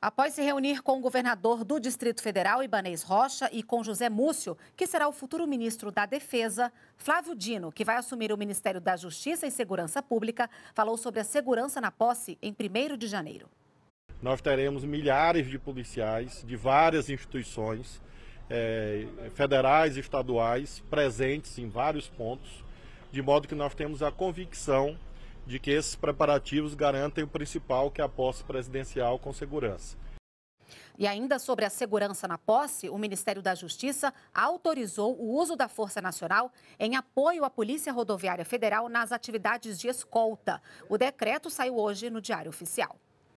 Após se reunir com o governador do Distrito Federal, Ibanês Rocha, e com José Múcio, que será o futuro ministro da Defesa, Flávio Dino, que vai assumir o Ministério da Justiça e Segurança Pública, falou sobre a segurança na posse em 1 de janeiro. Nós teremos milhares de policiais de várias instituições, é, federais e estaduais, presentes em vários pontos, de modo que nós temos a convicção de que esses preparativos garantem o principal, que é a posse presidencial com segurança. E ainda sobre a segurança na posse, o Ministério da Justiça autorizou o uso da Força Nacional em apoio à Polícia Rodoviária Federal nas atividades de escolta. O decreto saiu hoje no Diário Oficial.